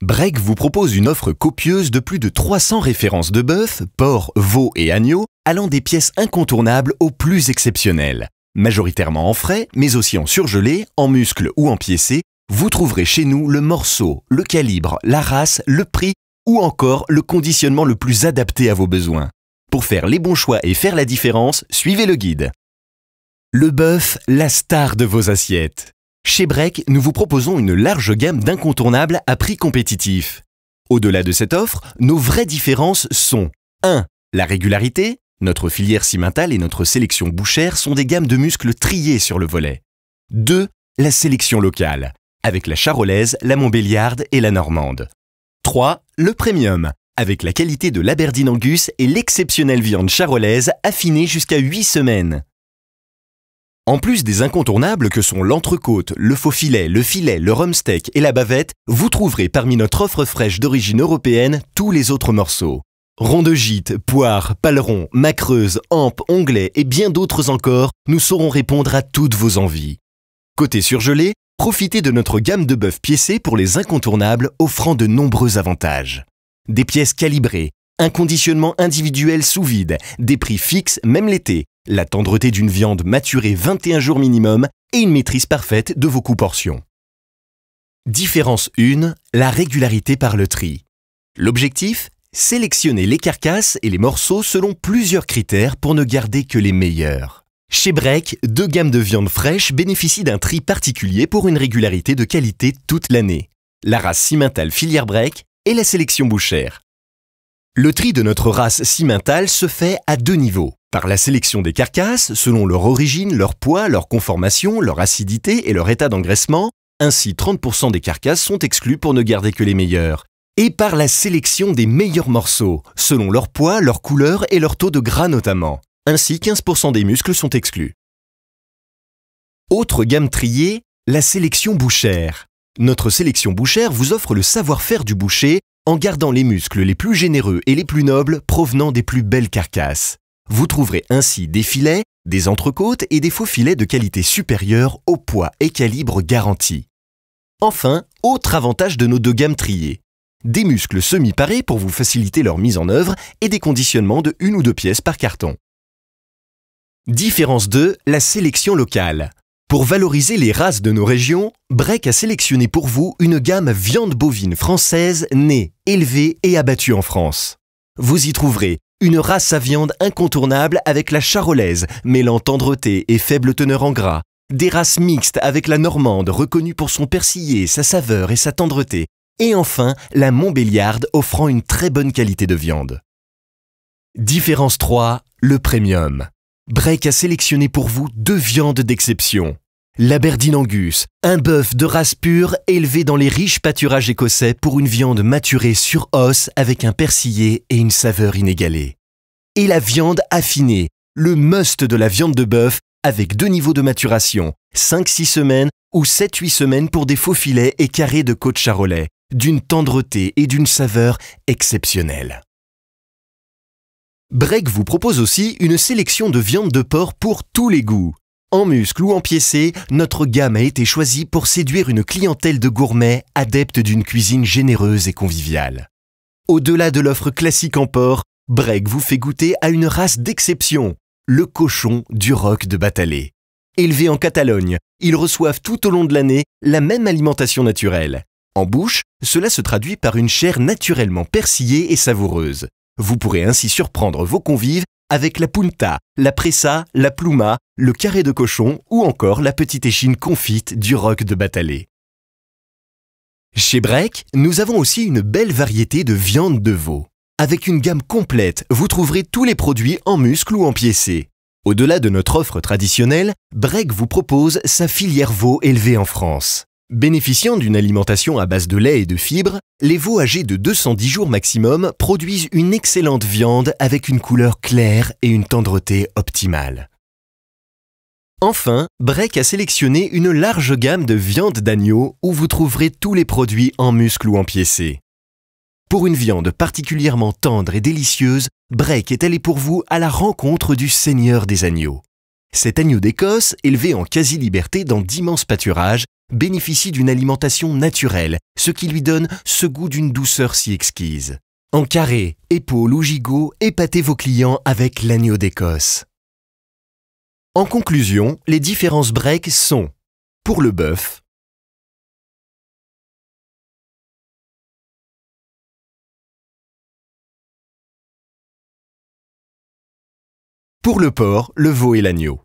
Break vous propose une offre copieuse de plus de 300 références de bœuf, porcs, veau et agneaux, allant des pièces incontournables aux plus exceptionnelles. Majoritairement en frais, mais aussi en surgelé, en muscle ou en piécé, vous trouverez chez nous le morceau, le calibre, la race, le prix ou encore le conditionnement le plus adapté à vos besoins. Pour faire les bons choix et faire la différence, suivez le guide. Le bœuf, la star de vos assiettes. Chez Break, nous vous proposons une large gamme d'incontournables à prix compétitif. Au-delà de cette offre, nos vraies différences sont 1. La régularité. Notre filière cimentale et notre sélection bouchère sont des gammes de muscles triées sur le volet. 2. La sélection locale, avec la charolaise, la montbéliarde et la normande. 3. Le premium, avec la qualité de l'Aberdeen Angus et l'exceptionnelle viande charolaise affinée jusqu'à 8 semaines. En plus des incontournables que sont l'entrecôte, le faux filet, le filet, le steak et la bavette, vous trouverez parmi notre offre fraîche d'origine européenne tous les autres morceaux. Rond de gîte, poire, paleron, macreuse, hampe, onglet et bien d'autres encore, nous saurons répondre à toutes vos envies. Côté surgelé, profitez de notre gamme de bœufs piécé pour les incontournables offrant de nombreux avantages. Des pièces calibrées, un conditionnement individuel sous vide, des prix fixes même l'été, la tendreté d'une viande maturée 21 jours minimum et une maîtrise parfaite de vos coups portions. Différence 1, la régularité par le tri. L'objectif Sélectionner les carcasses et les morceaux selon plusieurs critères pour ne garder que les meilleurs. Chez Breck, deux gammes de viande fraîche bénéficient d'un tri particulier pour une régularité de qualité toute l'année. La race cimentale filière Breck et la sélection bouchère. Le tri de notre race cimentale se fait à deux niveaux par la sélection des carcasses selon leur origine, leur poids, leur conformation, leur acidité et leur état d'engraissement. Ainsi, 30% des carcasses sont exclus pour ne garder que les meilleures. Et par la sélection des meilleurs morceaux, selon leur poids, leur couleur et leur taux de gras notamment. Ainsi, 15% des muscles sont exclus. Autre gamme triée, la sélection bouchère. Notre sélection bouchère vous offre le savoir-faire du boucher en gardant les muscles les plus généreux et les plus nobles provenant des plus belles carcasses. Vous trouverez ainsi des filets, des entrecôtes et des faux filets de qualité supérieure au poids et calibre garanti. Enfin, autre avantage de nos deux gammes triées. Des muscles semi-parés pour vous faciliter leur mise en œuvre et des conditionnements de une ou deux pièces par carton. Différence 2, la sélection locale. Pour valoriser les races de nos régions, Breck a sélectionné pour vous une gamme viande bovine française née, élevée et abattue en France. Vous y trouverez une race à viande incontournable avec la charolaise, mêlant tendreté et faible teneur en gras. Des races mixtes avec la normande, reconnue pour son persillé, sa saveur et sa tendreté. Et enfin, la montbéliarde offrant une très bonne qualité de viande. Différence 3, le premium. Break a sélectionné pour vous deux viandes d'exception l'Aberdeen Angus, un bœuf de race pure élevé dans les riches pâturages écossais pour une viande maturée sur os avec un persillé et une saveur inégalée. Et la viande affinée, le must de la viande de bœuf avec deux niveaux de maturation, 5-6 semaines ou 7-8 semaines pour des faux filets et carrés de côte charolais, d'une tendreté et d'une saveur exceptionnelle. Break vous propose aussi une sélection de viande de porc pour tous les goûts. En muscle ou en piécé, notre gamme a été choisie pour séduire une clientèle de gourmets adeptes d'une cuisine généreuse et conviviale. Au-delà de l'offre classique en porc, Breg vous fait goûter à une race d'exception, le cochon du roc de Batalé. Élevé en Catalogne, ils reçoivent tout au long de l'année la même alimentation naturelle. En bouche, cela se traduit par une chair naturellement persillée et savoureuse. Vous pourrez ainsi surprendre vos convives avec la punta, la pressa, la pluma, le carré de cochon ou encore la petite échine confite du roc de Batalé. Chez Breck, nous avons aussi une belle variété de viande de veau. Avec une gamme complète, vous trouverez tous les produits en muscle ou en piécé. Au-delà de notre offre traditionnelle, Breck vous propose sa filière veau élevée en France. Bénéficiant d'une alimentation à base de lait et de fibres, les veaux âgés de 210 jours maximum produisent une excellente viande avec une couleur claire et une tendreté optimale. Enfin, Breck a sélectionné une large gamme de viandes d'agneau où vous trouverez tous les produits en muscle ou en empiécés. Pour une viande particulièrement tendre et délicieuse, Breck est allé pour vous à la rencontre du Seigneur des agneaux. Cet agneau d'Écosse, élevé en quasi-liberté dans d'immenses pâturages, bénéficie d'une alimentation naturelle, ce qui lui donne ce goût d'une douceur si exquise. En carré, épaule ou gigot, épatez vos clients avec l'agneau d'Écosse. En conclusion, les différences break sont pour le bœuf, pour le porc, le veau et l'agneau.